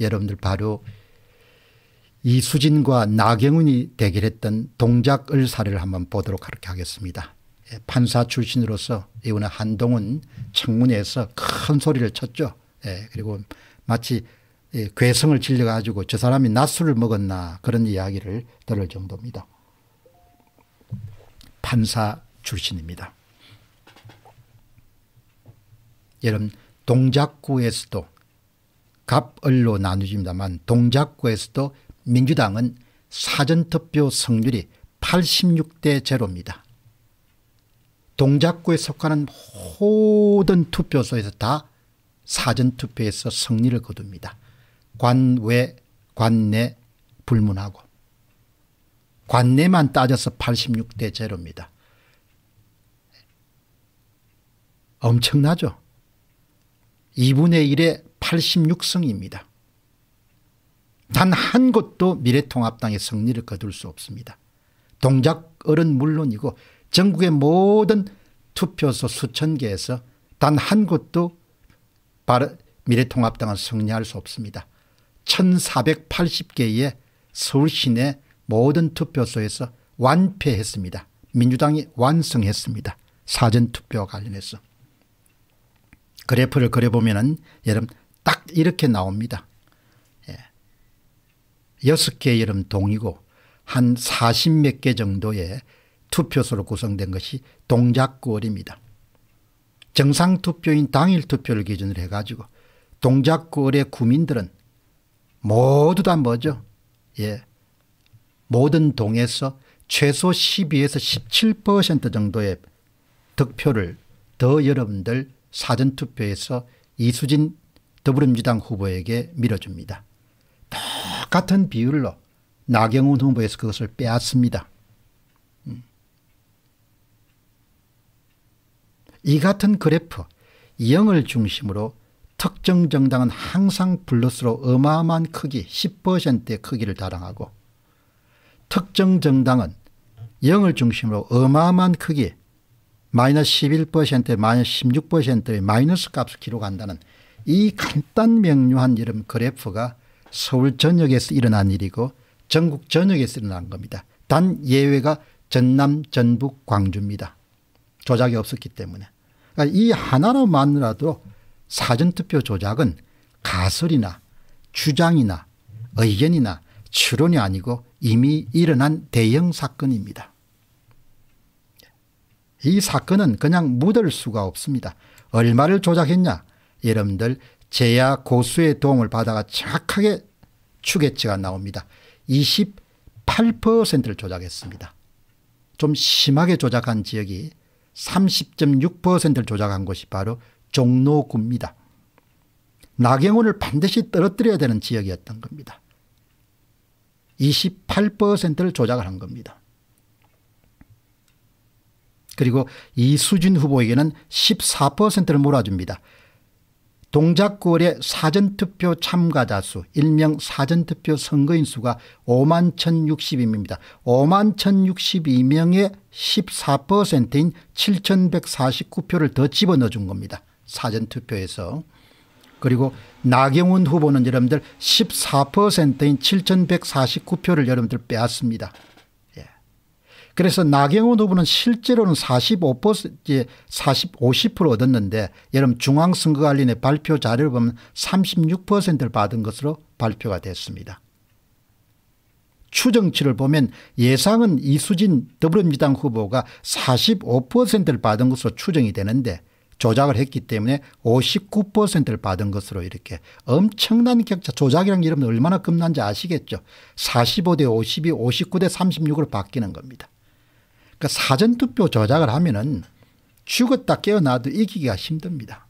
여러분들 바로 이수진과 나경훈이 대결했던 동작 을사를 례 한번 보도록 그렇게 하겠습니다. 예, 판사 출신으로서 이번 한동훈 청문회에서 큰 소리를 쳤죠. 예, 그리고 마치 예, 괴성을 질려가지고 저 사람이 낮술을 먹었나 그런 이야기를 들을 정도입니다. 판사 출신입니다. 여러분 동작구에서도 갑을로 나누집니다만 동작구에서도 민주당은 사전투표 성률이 86대 0입니다 동작구에 속하는 모든 투표소에서 다 사전투표에서 승리를 거둡니다. 관외, 관내 불문하고 관내만 따져서 86대 제입니다 엄청나죠? 2분의 1에 8 6승입니다단 한 곳도 미래통합당의 승리를 거둘 수 없습니다. 동작을은 물론이고 전국의 모든 투표소 수천 개에서 단 한 곳도 미래통합당은 승리할 수 없습니다. 1480개의 서울 시내 모든 투표소에서 완패했습니다. 민주당이 완성했습니다. 사전투표 관련해서. 그래프를 그려보면 여러분 딱 이렇게 나옵니다. 예. 여섯 개 여름 동이고 한 40몇 개 정도의 투표소로 구성된 것이 동작구입니다 정상투표인 당일 투표를 기준으로 해가지고 동작구의 구민들은 모두 다 뭐죠? 예. 모든 동에서 최소 12에서 17% 정도의 득표를 더 여러분들 사전투표에서 이수진 더불어민주당 후보에게 밀어줍니다. 똑같은 비율로 나경원 후보에서 그것을 빼앗습니다. 음. 이 같은 그래프 0을 중심으로 특정 정당은 항상 플러스로 어마어마한 크기 10%의 크기를 자랑하고 특정 정당은 0을 중심으로 어마어마한 크기 마이너스 11%, 마이너스 16%의 마이너스 값을 기록한다는 이 간단 명료한 이름 그래프가 서울 전역에서 일어난 일이고 전국 전역에서 일어난 겁니다. 단 예외가 전남, 전북, 광주입니다. 조작이 없었기 때문에. 그러니까 이 하나로만이라도 사전투표 조작은 가설이나 주장이나 의견이나 추론이 아니고 이미 일어난 대형 사건입니다. 이 사건은 그냥 묻을 수가 없습니다. 얼마를 조작했냐 여러분들 제야 고수의 도움을 받아가 정확하게 추계치가 나옵니다. 28%를 조작했습니다. 좀 심하게 조작한 지역이 30.6%를 조작한 곳이 바로 종로구입니다. 나경원을 반드시 떨어뜨려야 되는 지역이었던 겁니다. 28%를 조작을 한 겁니다. 그리고 이수진 후보에게는 14%를 몰아줍니다. 동작구월의 사전투표 참가자 수 일명 사전투표 선거인 수가 5만 1062명입니다. 5만 1062명의 14%인 7149표를 더 집어넣어 준 겁니다. 사전투표에서. 그리고 나경원 후보는 여러분들 14%인 7149표를 여러분들 빼앗습니다. 그래서 나경원 후보는 실제로는 45% 40, 50% 얻었는데 여러분 중앙선거관리의 발표 자료를 보면 36%를 받은 것으로 발표가 됐습니다. 추정치를 보면 예상은 이수진 더불어민주당 후보가 45%를 받은 것으로 추정이 되는데 조작을 했기 때문에 59%를 받은 것으로 이렇게 엄청난 격차 조작이란 이름은 얼마나 겁난지 아시겠죠. 45대52 59대 36으로 바뀌는 겁니다. 그러니까 사전투표 조작을 하면은 죽었다 깨어나도 이기기가 힘듭니다.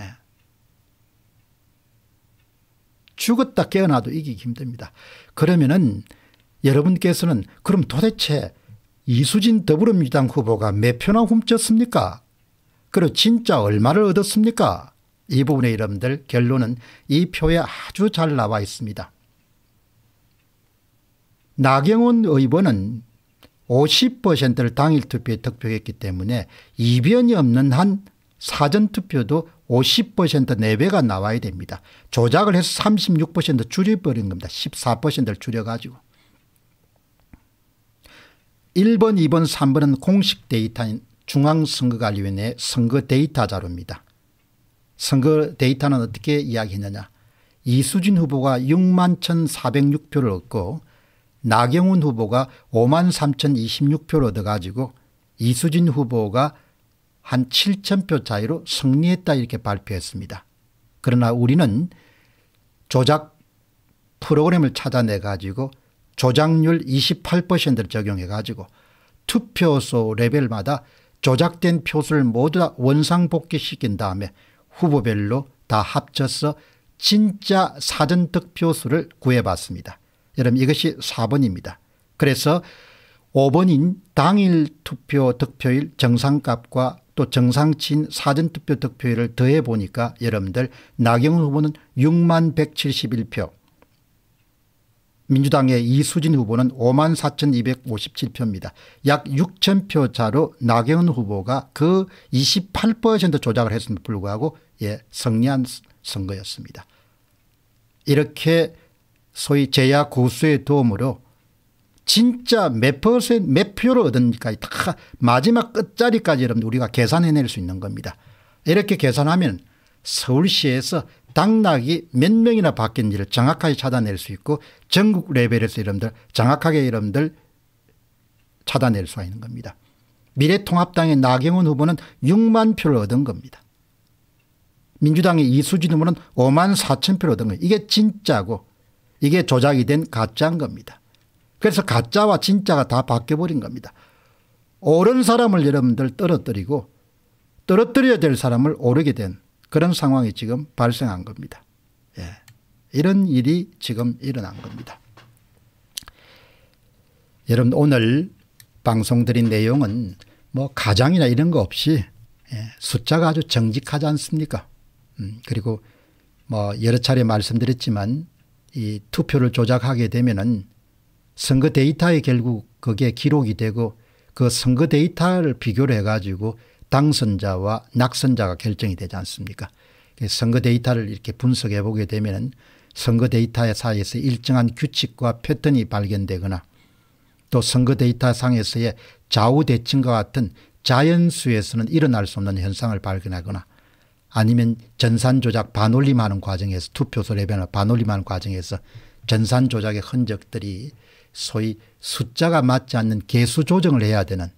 예. 죽었다 깨어나도 이기기 힘듭니다. 그러면은 여러분께서는 그럼 도대체 이수진 더불어민주당 후보가 몇 표나 훔쳤습니까? 그리고 진짜 얼마를 얻었습니까? 이 부분에 여러분들 결론은 이 표에 아주 잘 나와 있습니다. 나경원 의원은 50%를 당일 투표에 득표했기 때문에 이변이 없는 한 사전 투표도 50% 내외가 나와야 됩니다. 조작을 해서 36% 줄여버린 겁니다. 14%를 줄여가지고. 1번, 2번, 3번은 공식 데이터인 중앙선거관리위원회 선거 데이터 자료입니다. 선거 데이터는 어떻게 이야기했느냐. 이수진 후보가 6만 1,406표를 얻고 나경원 후보가 5만 3,026표를 얻어가지고 이수진 후보가 한 7,000표 차이로 승리했다 이렇게 발표했습니다. 그러나 우리는 조작 프로그램을 찾아내 가지고 조작률 28%를 적용해 가지고 투표소 레벨마다 조작된 표수를 모두 다 원상복귀시킨 다음에 후보별로 다 합쳐서 진짜 사전 득표수를 구해봤습니다. 여러분 이것이 4번입니다. 그래서 5번인 당일 투표 득표일 정상값과 또 정상치인 사전투표 득표율을 더해 보니까 여러분들 나경원 후보는 6만 171표 민주당의 이수진 후보는 5만 4257표입니다. 약 6천 표 차로 나경원 후보가 그 28% 조작을 했음에도 불구하고 예, 승리한 선거였습니다. 이렇게 소위 제야 고수의 도움으로 진짜 몇퍼센몇 표를 얻은까지 다 마지막 끝자리까지 여러분 들 우리가 계산해낼 수 있는 겁니다. 이렇게 계산하면 서울시에서 당락이 몇 명이나 바뀐지를 정확하게 찾아낼 수 있고 전국 레벨에서 여러분들 정확하게 여러분들 찾아낼 수가 있는 겁니다. 미래통합당의 나경원 후보는 6만 표를 얻은 겁니다. 민주당의 이수진 후보는 5만 4천 표를 얻은 거예요. 이게 진짜고 이게 조작이 된 가짜인 겁니다. 그래서 가짜와 진짜가 다 바뀌어버린 겁니다. 옳은 사람을 여러분들 떨어뜨리고 떨어뜨려야 될 사람을 오르게 된 그런 상황이 지금 발생한 겁니다. 예. 이런 일이 지금 일어난 겁니다. 여러분 오늘 방송 드린 내용은 뭐 가장이나 이런 거 없이 예. 숫자가 아주 정직하지 않습니까? 음. 그리고 뭐 여러 차례 말씀드렸지만 이 투표를 조작하게 되면은 선거 데이터에 결국 그게 기록이 되고 그 선거 데이터를 비교를 해가지고 당선자와 낙선자가 결정이 되지 않습니까? 그 선거 데이터를 이렇게 분석해 보게 되면은 선거 데이터 사이에서 일정한 규칙과 패턴이 발견되거나 또 선거 데이터 상에서의 좌우대칭과 같은 자연수에서는 일어날 수 없는 현상을 발견하거나 아니면 전산 조작 반올림하는 과정에서 투표소 레벨을 반올림하는 과정에서 전산 조작의 흔적들이 소위 숫자가 맞지 않는 개수 조정을 해야 되는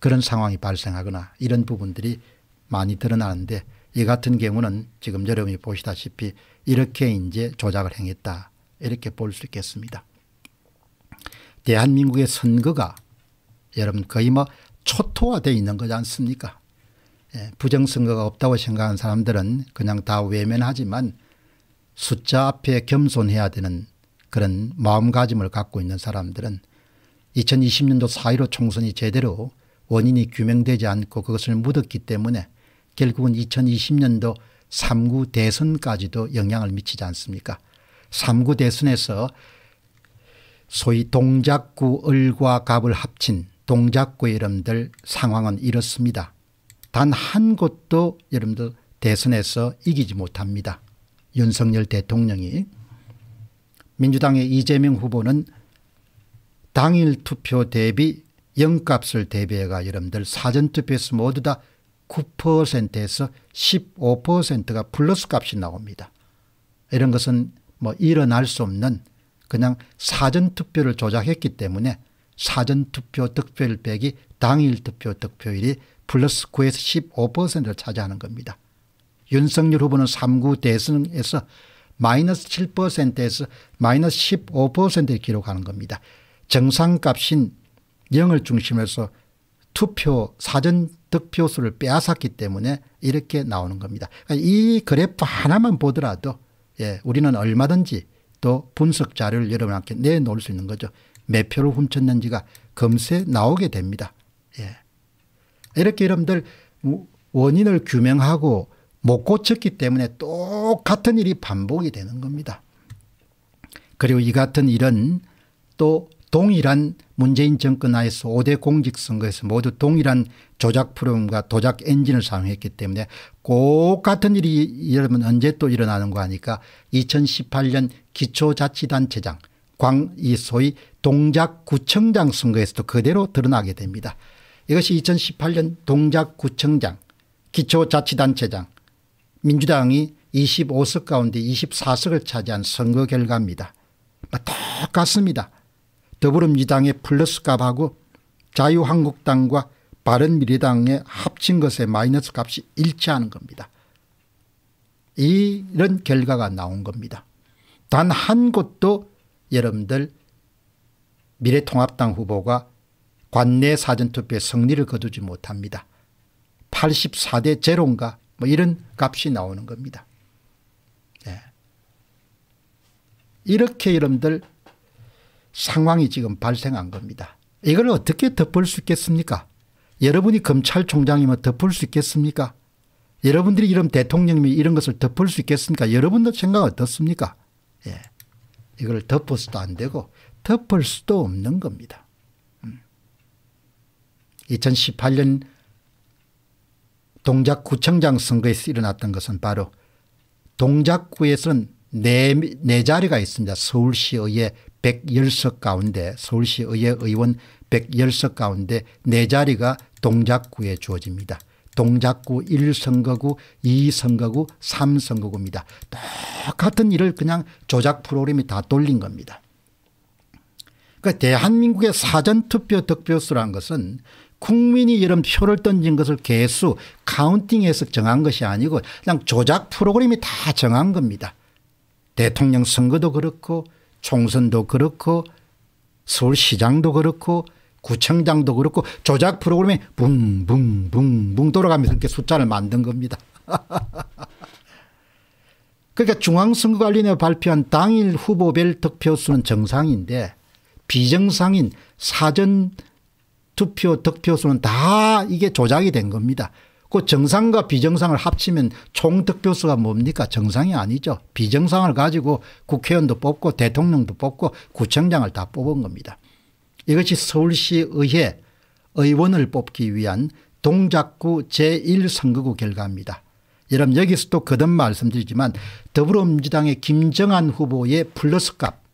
그런 상황이 발생하거나 이런 부분들이 많이 드러나는데 이 같은 경우는 지금 여러분이 보시다시피 이렇게 이제 조작을 행했다 이렇게 볼 수 있겠습니다. 대한민국의 선거가 여러분 거의 뭐 초토화되어 있는 거지 않습니까? 예, 부정선거가 없다고 생각하는 사람들은 그냥 다 외면하지만 숫자 앞에 겸손해야 되는 그런 마음가짐을 갖고 있는 사람들은 2020년도 4.15 총선이 제대로 원인이 규명되지 않고 그것을 묻었기 때문에 결국은 2020년도 3구 대선까지도 영향을 미치지 않습니까 3구 대선에서 소위 동작구 을과 갑을 합친 동작구 의 이름들 상황은 이렇습니다. 단한 곳도 여러분들 대선에서 이기지 못합니다. 윤석열 대통령이 민주당의 이재명 후보는 당일 투표 대비 영값을 대비해가 여러분들 사전투표에서 모두 다 9%에서 15%가 플러스 값이 나옵니다. 이런 것은 뭐 일어날 수 없는 그냥 사전투표를 조작했기 때문에 사전투표 득표율 빼기 당일 투표 득표율이 플러스 9에서 15%를 차지하는 겁니다. 윤석열 후보는 3구 대선에서 마이너스 7%에서 마이너스 15%를 기록하는 겁니다. 정상값인 0을 중심에서 투표 사전 득표수를 빼앗았기 때문에 이렇게 나오는 겁니다. 그러니까 이 그래프 하나만 보더라도 예, 우리는 얼마든지 또 분석 자료를 여러분께 내놓을 수 있는 거죠. 몇 표를 훔쳤는지가 검세 나오게 됩니다. 이렇게 여러분들 원인을 규명하고 못 고쳤기 때문에 똑같은 일이 반복이 되는 겁니다. 그리고 이 같은 일은 또 동일한 문재인 정권 하에서 5대 공직선거에서 모두 동일한 조작 프로그램과 도작 엔진을 사용했기 때문에 꼭 같은 일이 여러분 언제 또 일어나는 거 하니까 2018년 기초자치단체장 광이 소위 동작구청장 선거에서도 그대로 드러나게 됩니다. 이것이 2018년 동작구청장 기초자치단체장 민주당이 25석 가운데 24석을 차지한 선거 결과입니다. 뭐 똑같습니다. 더불어민주당의 플러스값하고 자유한국당과 바른미래당의 합친 것의 마이너스값이 일치하는 겁니다. 이런 결과가 나온 겁니다. 단 한 곳도 여러분들 미래통합당 후보가 관내 사전투표에 승리를 거두지 못합니다. 84대 제로인가 뭐 이런 값이 나오는 겁니다. 네. 이렇게 여러분들 상황이 지금 발생한 겁니다. 이걸 어떻게 덮을 수 있겠습니까? 여러분이 검찰총장이면 덮을 수 있겠습니까? 여러분들이 이런 대통령이 이런 것을 덮을 수 있겠습니까? 여러분들 생각 어떻습니까? 예. 이걸 덮을 수도 안 되고 덮을 수도 없는 겁니다. 2018년 동작구청장 선거에서 일어났던 것은 바로 동작구에서는 네, 네 자리가 있습니다. 서울시의회 110석 가운데 서울시의회 의원 110석 가운데 네 자리가 동작구에 주어집니다. 동작구 1선거구 2선거구 3선거구입니다. 똑같은 일을 그냥 조작 프로그램이 다 돌린 겁니다. 그러니까 대한민국의 사전투표 득표수라는 것은 국민이 이런 표를 던진 것을 개수 카운팅해서 정한 것이 아니고 그냥 조작 프로그램이 다 정한 겁니다. 대통령 선거도 그렇고 총선도 그렇고 서울시장도 그렇고 구청장도 그렇고 조작 프로그램이 붕붕붕붕 돌아가면서 이렇게 숫자를 만든 겁니다. 그러니까 중앙선거관리위 발표한 당일 후보별 득표수는 정상인데 비정상인 사전 투표 득표수는 다 이게 조작이 된 겁니다. 그 정상과 비정상을 합치면 총 득표수가 뭡니까 정상이 아니죠. 비정상을 가지고 국회의원도 뽑고 대통령도 뽑고 구청장을 다 뽑은 겁니다. 이것이 서울시 의회 의원을 뽑기 위한 동작구 제1선거구 결과입니다. 여러분 여기서도 거듭 말씀드리지만 더불어민주당의 김정한 후보의 플러스값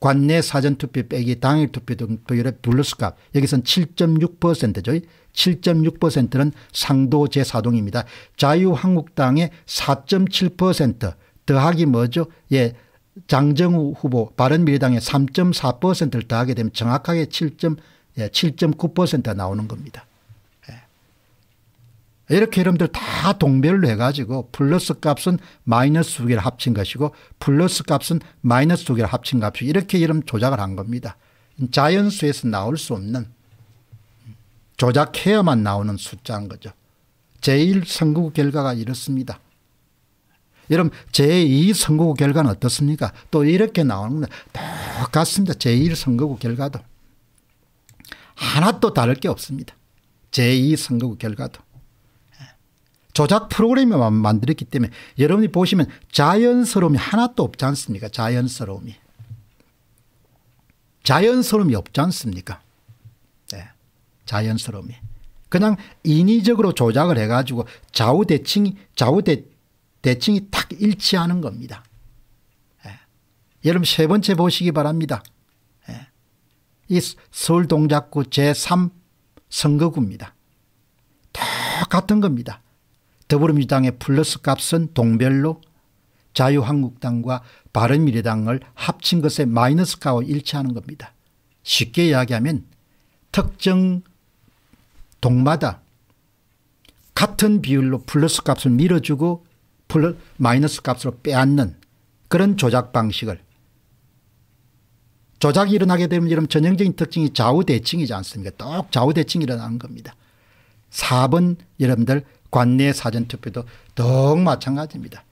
관내 사전투표 빼기 당일투표 등표율의 블루스값 여기서는 7.6%죠. 7.6%는 상도 제사동입니다 자유한국당의 4.7% 더하기 뭐죠? 예, 장정우 후보 바른미래당의 3.4%를 더하게 되면 정확하게 7. 예, 7.9%가 나오는 겁니다. 이렇게 이름들 다 동별로 해가지고 플러스 값은 마이너스 두 개를 합친 것이고 플러스 값은 마이너스 두 개를 합친 값이 이렇게 이름 조작을 한 겁니다. 자연수에서 나올 수 없는 조작해야만 나오는 숫자인 거죠. 제1 선거 구 결과가 이렇습니다. 여러분 제2 선거구 결과는 어떻습니까? 또 이렇게 나오는 건 똑같습니다. 제1 선거구 결과도. 하나도 다를 게 없습니다. 제2 선거구 결과도. 조작 프로그램을 만들었기 때문에 여러분이 보시면 자연스러움이 하나도 없지 않습니까? 자연스러움이. 자연스러움이 없지 않습니까? 네. 자연스러움이. 그냥 인위적으로 조작을 해가지고 좌우 대칭이, 좌우 대, 대칭이 딱 일치하는 겁니다. 네. 여러분 세 번째 보시기 바랍니다. 네. 이 서울 동작구 제3 선거구입니다. 똑같은 겁니다. 더불어민주당의 플러스 값은 동별로 자유한국당과 바른미래당을 합친 것의 마이너스가와 일치하는 겁니다. 쉽게 이야기하면 특정 동마다 같은 비율로 플러스 값을 밀어주고 마이너스 값으로 빼앗는 그런 조작 방식을 조작이 일어나게 되면 이런 전형적인 특징이 좌우대칭이지 않습니까? 똑 좌우대칭이 일어나는 겁니다. 4번 여러분들 관내 사전투표도 더욱 마찬가지입니다.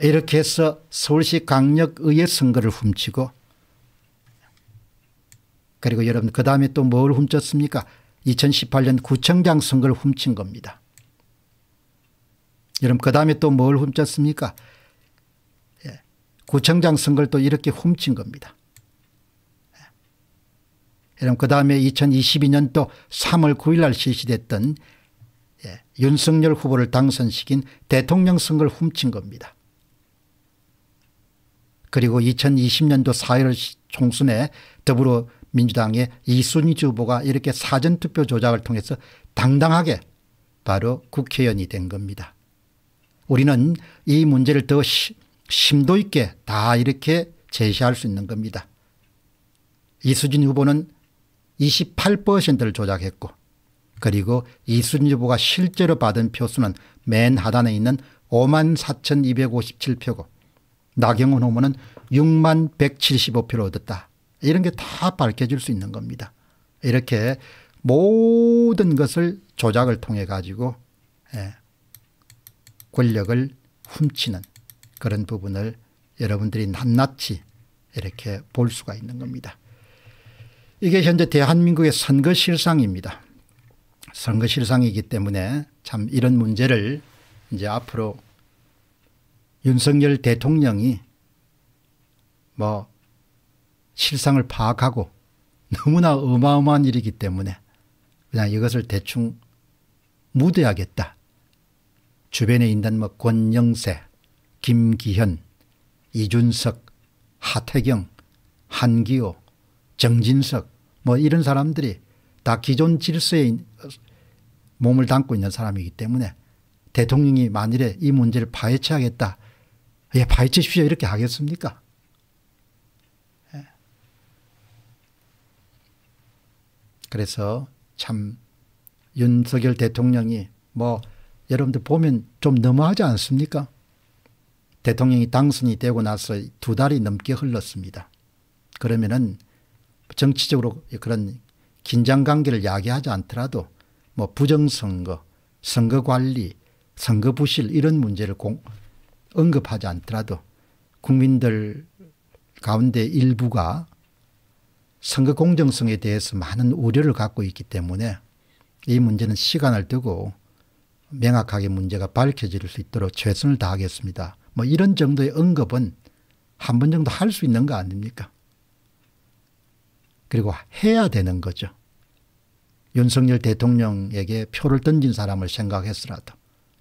이렇게 해서 서울시 강력의회 선거를 훔치고 그리고 여러분 그 다음에 또 뭘 훔쳤습니까 2018년 구청장 선거를 훔친 겁니다. 여러분 그 다음에 또 뭘 훔쳤습니까 예. 구청장 선거를 또 이렇게 훔친 겁니다. 예. 여러분 그 다음에 2022년도 3월 9일 날 실시됐던 예, 윤석열 후보를 당선시킨 대통령 선거를 훔친 겁니다. 그리고 2020년도 4월 총선에 더불어민주당의 이순희 후보가 이렇게 사전투표 조작을 통해서 당당하게 바로 국회의원이 된 겁니다. 우리는 이 문제를 더 시, 심도 있게 다 이렇게 제시할 수 있는 겁니다. 이수진 후보는 28%를 조작했고 그리고 이순신 후보가 실제로 받은 표수는 맨 하단에 있는 5만 4,257표고 나경원 후보는 6만 175표를 얻었다. 이런 게 다 밝혀질 수 있는 겁니다. 이렇게 모든 것을 조작을 통해 가지고 예, 권력을 훔치는 그런 부분을 여러분들이 낱낱이 이렇게 볼 수가 있는 겁니다. 이게 현재 대한민국의 선거 실상입니다. 선거 실상이기 때문에 참 이런 문제를 이제 앞으로 윤석열 대통령이 뭐 실상을 파악하고 너무나 어마어마한 일이기 때문에 그냥 이것을 대충 무대하겠다. 주변에 있는 뭐 권영세, 김기현, 이준석, 하태경, 한기호, 정진석 뭐 이런 사람들이 다 기존 질서에 몸을 담고 있는 사람이기 때문에 대통령이 만일에 이 문제를 파헤쳐야겠다. 예, 파헤치십시오. 이렇게 하겠습니까? 예. 그래서 참 윤석열 대통령이 뭐 여러분들 보면 좀 너무하지 않습니까? 대통령이 당선이 되고 나서 두 달이 넘게 흘렀습니다. 그러면은 정치적으로 그런 긴장 관계를 야기하지 않더라도 뭐 부정선거, 선거관리, 선거부실 이런 문제를 공, 언급하지 않더라도 국민들 가운데 일부가 선거 공정성에 대해서 많은 우려를 갖고 있기 때문에 이 문제는 시간을 두고 명확하게 문제가 밝혀질 수 있도록 최선을 다하겠습니다. 뭐 이런 정도의 언급은 한 번 정도 할 수 있는 거 아닙니까? 그리고 해야 되는 거죠. 윤석열 대통령에게 표를 던진 사람을 생각했으라도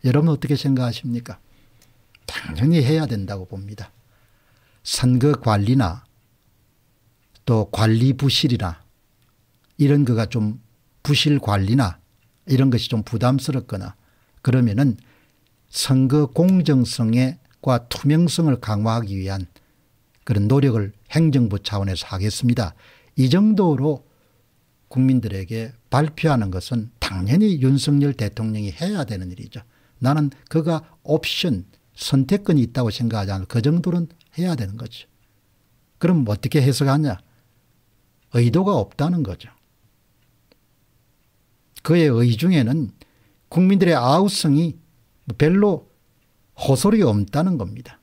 여러분 어떻게 생각하십니까? 당연히 해야 된다고 봅니다. 선거 관리나 또 관리 부실이나 이런 거가 좀 부실 관리나 이런 것이 좀 부담스럽거나 그러면은 선거 공정성과 투명성을 강화하기 위한 그런 노력을 행정부 차원에서 하겠습니다. 이 정도로 국민들에게 발표하는 것은 당연히 윤석열 대통령이 해야 되는 일이죠. 나는 그가 옵션 선택권이 있다고 생각하지 않고 그 정도는 해야 되는 거죠. 그럼 어떻게 해석하냐? 의도가 없다는 거죠. 그의 의중에는 국민들의 아우성이 별로 호소력이 없다는 겁니다.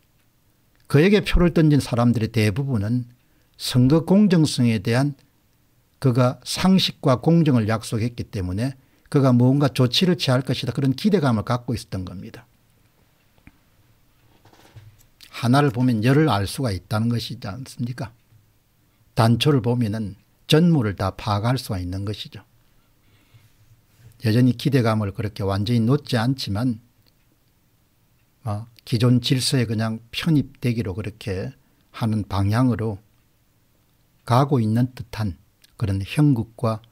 그에게 표를 던진 사람들의 대부분은 선거 공정성에 대한 그가 상식과 공정을 약속했기 때문에 그가 뭔가 조치를 취할 것이다 그런 기대감을 갖고 있었던 겁니다. 하나를 보면 열을 알 수가 있다는 것이지 않습니까? 단초를 보면은 전무를 다 파악할 수가 있는 것이죠. 여전히 기대감을 그렇게 완전히 놓지 않지만 어, 기존 질서에 그냥 편입되기로 그렇게 하는 방향으로 가고 있는 듯한 그런 형국과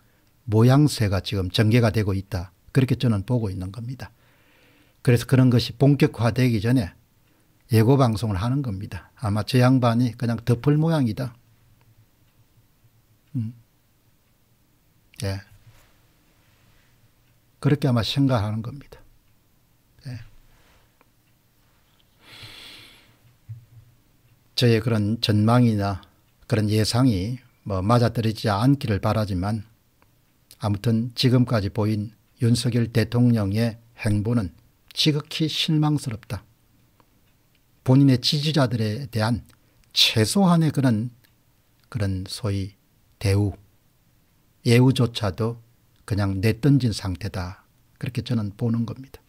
모양새가 지금 전개가 되고 있다. 그렇게 저는 보고 있는 겁니다. 그래서 그런 것이 본격화되기 전에 예고 방송을 하는 겁니다. 아마 저 양반이 그냥 덮을 모양이다. 음. 예. 그렇게 아마 생각하는 겁니다. 예. 저의 그런 전망이나 그런 예상이 뭐 맞아떨어지지 않기를 바라지만 아무튼 지금까지 보인 윤석열 대통령의 행보는 지극히 실망스럽다. 본인의 지지자들에 대한 최소한의 그런 그런 소위 대우, 예우조차도 그냥 내던진 상태다. 그렇게 저는 보는 겁니다.